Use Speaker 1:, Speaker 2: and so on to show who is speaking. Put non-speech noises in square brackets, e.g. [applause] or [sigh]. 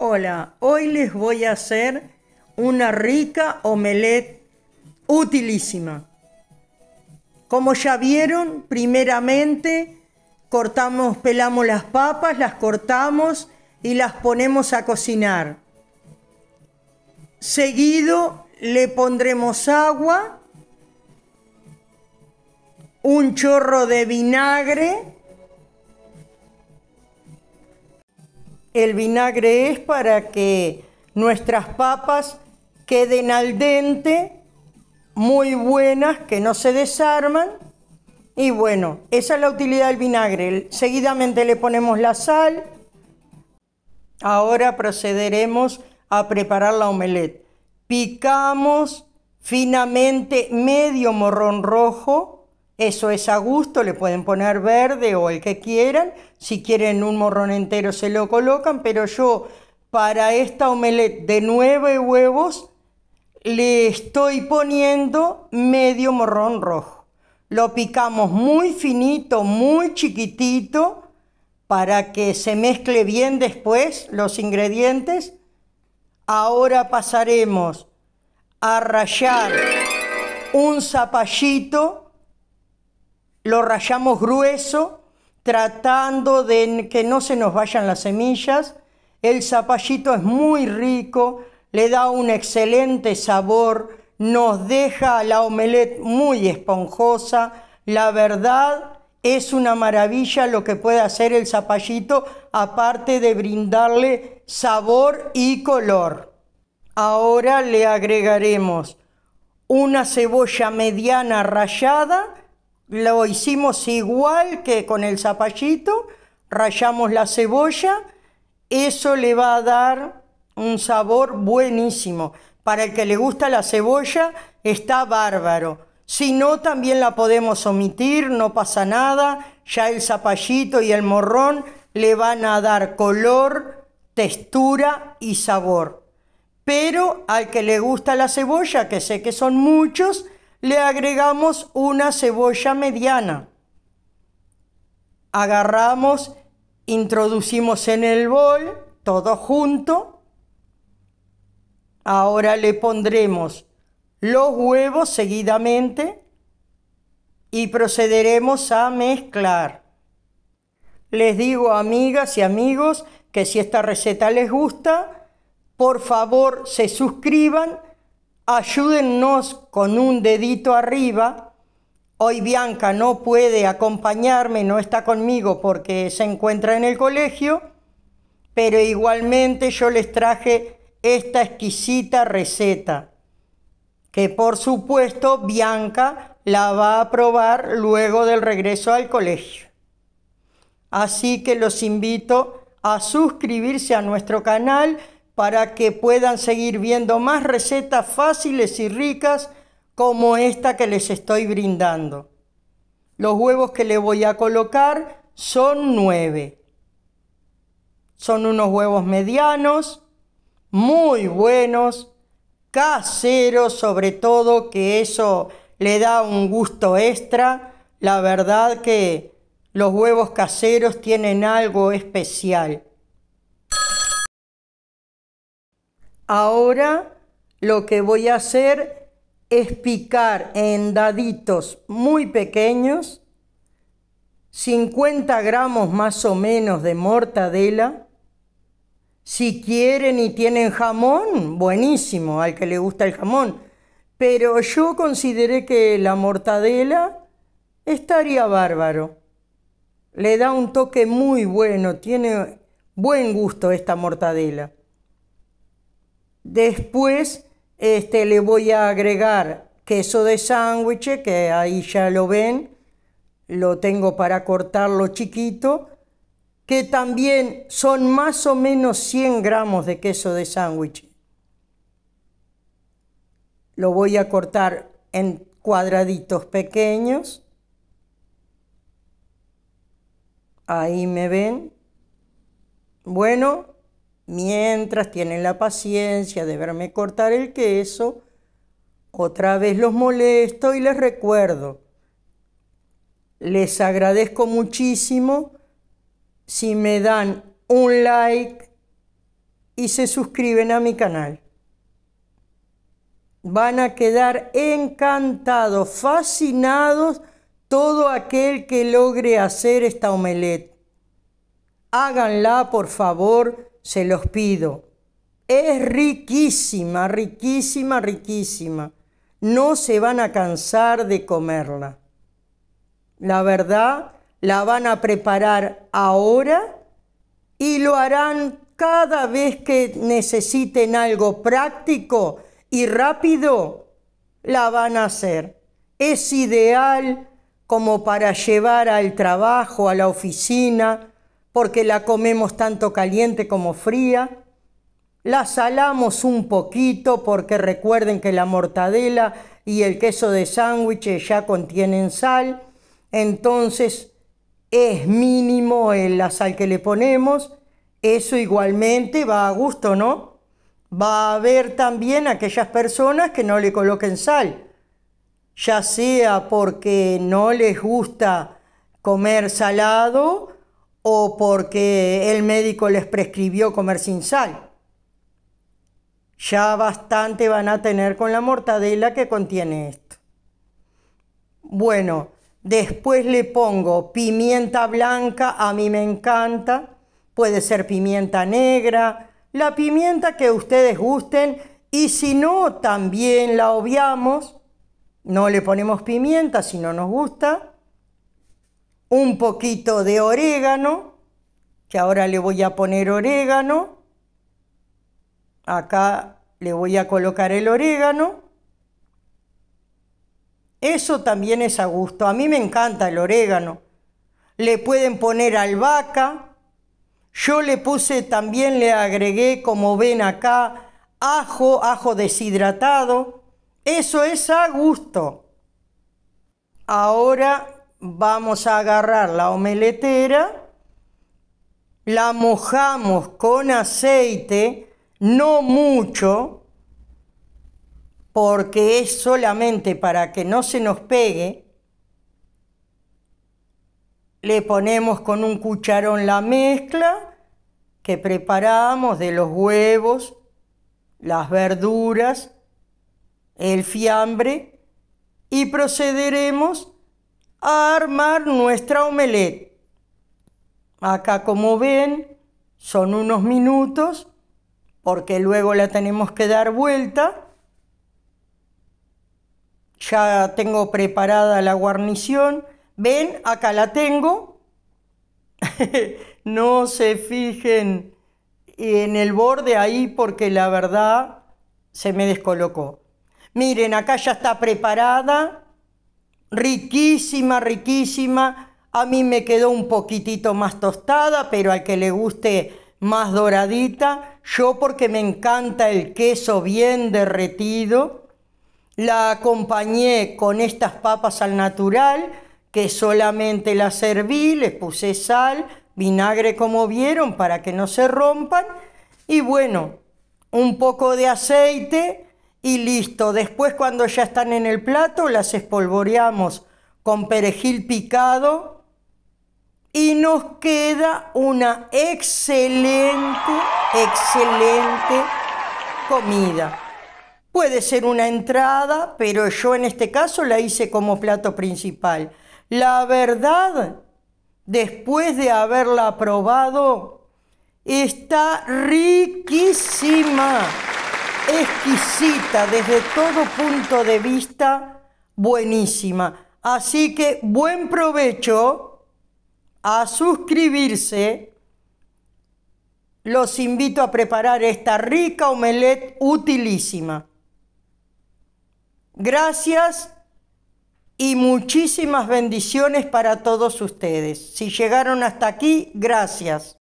Speaker 1: Hola, hoy les voy a hacer una rica omelette utilísima. Como ya vieron, primeramente cortamos, pelamos las papas, las cortamos y las ponemos a cocinar. Seguido le pondremos agua, un chorro de vinagre, El vinagre es para que nuestras papas queden al dente, muy buenas, que no se desarman. Y bueno, esa es la utilidad del vinagre. Seguidamente le ponemos la sal. Ahora procederemos a preparar la omelette. Picamos finamente medio morrón rojo eso es a gusto, le pueden poner verde o el que quieran. Si quieren un morrón entero se lo colocan, pero yo para esta omelette de nueve huevos le estoy poniendo medio morrón rojo. Lo picamos muy finito, muy chiquitito, para que se mezcle bien después los ingredientes. Ahora pasaremos a rallar un zapallito lo rayamos grueso, tratando de que no se nos vayan las semillas. El zapallito es muy rico, le da un excelente sabor, nos deja la omelette muy esponjosa. La verdad es una maravilla lo que puede hacer el zapallito, aparte de brindarle sabor y color. Ahora le agregaremos una cebolla mediana rallada lo hicimos igual que con el zapallito, rayamos la cebolla, eso le va a dar un sabor buenísimo. Para el que le gusta la cebolla, está bárbaro. Si no, también la podemos omitir, no pasa nada. Ya el zapallito y el morrón le van a dar color, textura y sabor. Pero al que le gusta la cebolla, que sé que son muchos, le agregamos una cebolla mediana. Agarramos, introducimos en el bol todo junto. Ahora le pondremos los huevos seguidamente y procederemos a mezclar. Les digo amigas y amigos que si esta receta les gusta, por favor se suscriban ayúdennos con un dedito arriba. Hoy Bianca no puede acompañarme, no está conmigo porque se encuentra en el colegio, pero igualmente yo les traje esta exquisita receta, que por supuesto Bianca la va a probar luego del regreso al colegio. Así que los invito a suscribirse a nuestro canal para que puedan seguir viendo más recetas fáciles y ricas como esta que les estoy brindando. Los huevos que le voy a colocar son nueve. Son unos huevos medianos, muy buenos, caseros sobre todo, que eso le da un gusto extra. La verdad que los huevos caseros tienen algo especial. Ahora lo que voy a hacer es picar en daditos muy pequeños 50 gramos más o menos de mortadela. Si quieren y tienen jamón, buenísimo, al que le gusta el jamón. Pero yo consideré que la mortadela estaría bárbaro. Le da un toque muy bueno, tiene buen gusto esta mortadela. Después este, le voy a agregar queso de sándwich, que ahí ya lo ven, lo tengo para cortarlo chiquito, que también son más o menos 100 gramos de queso de sándwich. Lo voy a cortar en cuadraditos pequeños. Ahí me ven. Bueno, Mientras tienen la paciencia de verme cortar el queso, otra vez los molesto y les recuerdo. Les agradezco muchísimo si me dan un like y se suscriben a mi canal. Van a quedar encantados, fascinados todo aquel que logre hacer esta omelette. Háganla, por favor, se los pido. Es riquísima, riquísima, riquísima. No se van a cansar de comerla. La verdad, la van a preparar ahora y lo harán cada vez que necesiten algo práctico y rápido, la van a hacer. Es ideal como para llevar al trabajo, a la oficina, porque la comemos tanto caliente como fría, la salamos un poquito porque recuerden que la mortadela y el queso de sándwich ya contienen sal, entonces es mínimo la sal que le ponemos, eso igualmente va a gusto, ¿no? Va a haber también aquellas personas que no le coloquen sal, ya sea porque no les gusta comer salado o porque el médico les prescribió comer sin sal. Ya bastante van a tener con la mortadela que contiene esto. Bueno, después le pongo pimienta blanca, a mí me encanta, puede ser pimienta negra, la pimienta que ustedes gusten y si no, también la obviamos, no le ponemos pimienta si no nos gusta un poquito de orégano, que ahora le voy a poner orégano. Acá le voy a colocar el orégano. Eso también es a gusto. A mí me encanta el orégano. Le pueden poner albahaca. Yo le puse también, le agregué, como ven acá, ajo, ajo deshidratado. Eso es a gusto. Ahora vamos a agarrar la omeletera, la mojamos con aceite, no mucho, porque es solamente para que no se nos pegue, le ponemos con un cucharón la mezcla que preparamos de los huevos, las verduras, el fiambre y procederemos a armar nuestra omelette. Acá como ven son unos minutos porque luego la tenemos que dar vuelta. Ya tengo preparada la guarnición. Ven, acá la tengo. [laughs] no se fijen en el borde ahí porque la verdad se me descolocó. Miren, acá ya está preparada riquísima, riquísima. A mí me quedó un poquitito más tostada, pero al que le guste más doradita, yo porque me encanta el queso bien derretido, la acompañé con estas papas al natural, que solamente las serví, les puse sal, vinagre como vieron para que no se rompan, y bueno, un poco de aceite y listo. Después cuando ya están en el plato las espolvoreamos con perejil picado y nos queda una excelente, excelente comida. Puede ser una entrada, pero yo en este caso la hice como plato principal. La verdad, después de haberla probado, está riquísima exquisita, desde todo punto de vista, buenísima. Así que buen provecho a suscribirse. Los invito a preparar esta rica omelette utilísima. Gracias y muchísimas bendiciones para todos ustedes. Si llegaron hasta aquí, gracias.